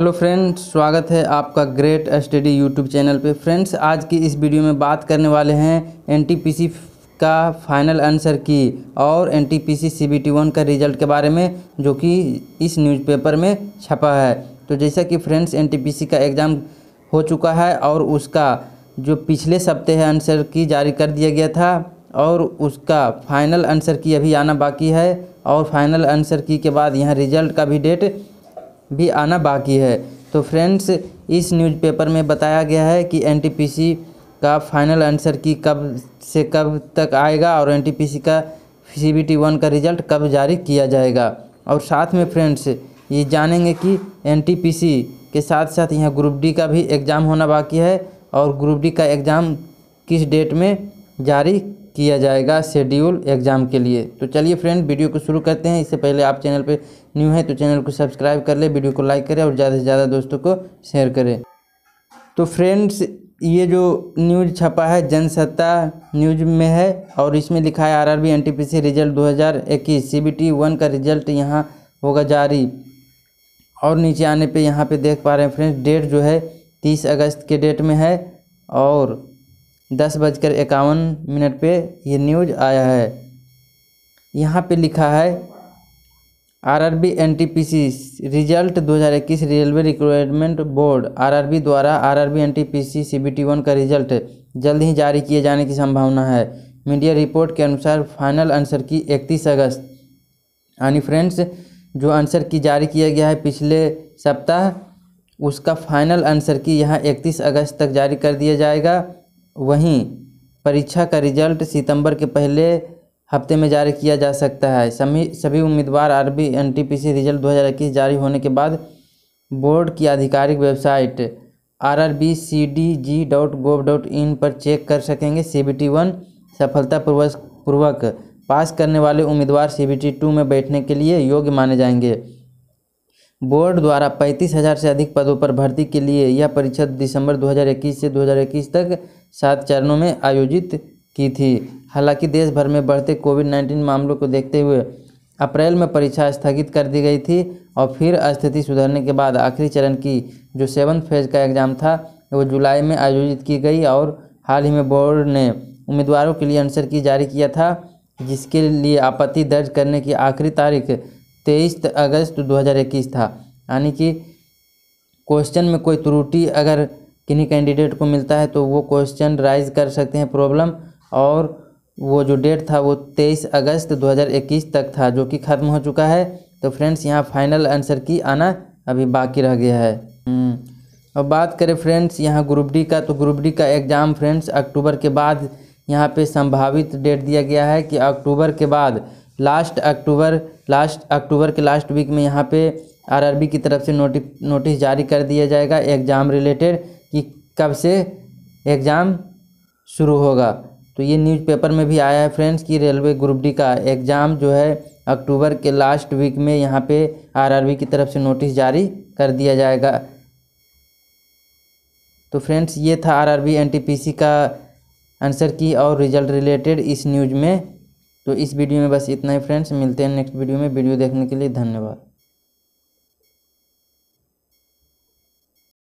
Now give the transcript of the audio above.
Hello friends स्वागत है आपका ग्रेट स्टडी यूट्यूब चैनल पे फ्रेंड्स आज की इस वीडियो में बात करने वाले हैं एनटीपीसी का फाइनल आंसर की और एनटीपीसी सीबीटी वन का रिजल्ट के बारे में जो कि इस न्यूज़पेपर में छपा है तो जैसा कि फ्रेंड्स एनटीपीसी का एग्ज़ाम हो चुका है और उसका जो पिछले सप्ताह आंसर की जारी कर दिया गया था और उसका फाइनल आंसर की अभी आना बाकी है और फाइनल आंसर की के बाद यहाँ रिजल्ट का भी डेट भी आना बाकी है तो फ्रेंड्स इस न्यूज़पेपर में बताया गया है कि एनटीपीसी का फाइनल आंसर की कब से कब तक आएगा और एनटीपीसी का सी बी वन का रिजल्ट कब जारी किया जाएगा और साथ में फ्रेंड्स ये जानेंगे कि एनटीपीसी के साथ साथ यहाँ ग्रुप डी का भी एग्ज़ाम होना बाकी है और ग्रुप डी का एग्ज़ाम किस डेट में जारी किया जाएगा शेड्यूल एग्ज़ाम के लिए तो चलिए फ्रेंड वीडियो को शुरू करते हैं इससे पहले आप चैनल पे न्यू हैं तो चैनल को सब्सक्राइब कर ले वीडियो को लाइक करें और ज़्यादा से ज़्यादा दोस्तों को शेयर करें तो फ्रेंड्स ये जो न्यूज़ छपा है जनसत्ता न्यूज में है और इसमें लिखा है आर आर रिजल्ट दो हज़ार वन का रिजल्ट यहाँ होगा जारी और नीचे आने पर यहाँ पर देख पा रहे हैं फ्रेंड्स डेट जो है तीस अगस्त के डेट में है और दस बजकर इक्यावन मिनट पे ये न्यूज आया है यहाँ पे लिखा है RRB NTPC result 2021 railway recruitment board RRB द्वारा आरआरबी एनटीपीसी सीबीटी वन का रिजल्ट जल्द ही जारी किए जाने की संभावना है मीडिया रिपोर्ट के अनुसार फाइनल आंसर की 31 अगस्त यानी फ्रेंड्स जो आंसर की जारी किया गया है पिछले सप्ताह उसका फाइनल आंसर की यहाँ 31 अगस्त तक जारी कर दिया जाएगा वहीं परीक्षा का रिजल्ट सितंबर के पहले हफ्ते में जारी किया जा सकता है सभी सभी उम्मीदवार R B N T P C result 2021 जारी होने के बाद बोर्ड की आधिकारिक website R R B C D G dot gov dot in पर चेक कर सकेंगे सी बी टी वन सफलतापूर्वक पूर्वक पास करने वाले उम्मीदवार सी बी टी टू में बैठने के लिए योग्य माने जाएंगे बोर्ड द्वारा पैंतीस हज़ार से अधिक पदों पर भर्ती के लिए यह परीक्षा दिसंबर 2021 से 2021 तक सात चरणों में आयोजित की थी हालांकि देश भर में बढ़ते कोविड नाइन्टीन मामलों को देखते हुए अप्रैल में परीक्षा स्थगित कर दी गई थी और फिर स्थिति सुधरने के बाद आखिरी चरण की जो सेवन फेज का एग्ज़ाम था वो जुलाई में आयोजित की गई और हाल ही में बोर्ड ने उम्मीदवारों के लिए आंसर की जारी किया था जिसके लिए आपत्ति दर्ज करने की आखिरी तारीख तेईस अगस्त दो था यानी कि क्वेश्चन में कोई त्रुटि अगर किन्हीं कैंडिडेट को मिलता है तो वो क्वेश्चन राइज कर सकते हैं प्रॉब्लम और वो जो डेट था वो 23 अगस्त 2021 तक था जो कि ख़त्म हो चुका है तो फ्रेंड्स यहाँ फाइनल आंसर की आना अभी बाकी रह गया है और हम्म. बात करें फ्रेंड्स यहाँ ग्रुप डी का तो ग्रुप डी का एग्ज़ाम फ्रेंड्स अक्टूबर के बाद यहाँ पे संभावित डेट दिया गया है कि अक्टूबर के बाद लास्ट अक्टूबर लास्ट अक्टूबर के लास्ट वीक में यहाँ पे आरआरबी की तरफ से नोटिस नोटिस जारी कर दिया जाएगा एग्ज़ाम रिलेटेड कि कब से एग्ज़ाम शुरू होगा तो ये न्यूज़पेपर में भी आया है फ्रेंड्स कि रेलवे ग्रुप डी का एग्ज़ाम जो है अक्टूबर के लास्ट वीक में यहाँ पे आरआरबी की तरफ से नोटिस जारी कर दिया जाएगा तो फ्रेंड्स ये था आरआरबी एनटीपीसी का आंसर की और रिजल्ट रिलेटेड इस न्यूज़ में तो इस वीडियो में बस इतना ही फ्रेंड्स मिलते हैं नेक्स्ट वीडियो में वीडियो देखने के लिए धन्यवाद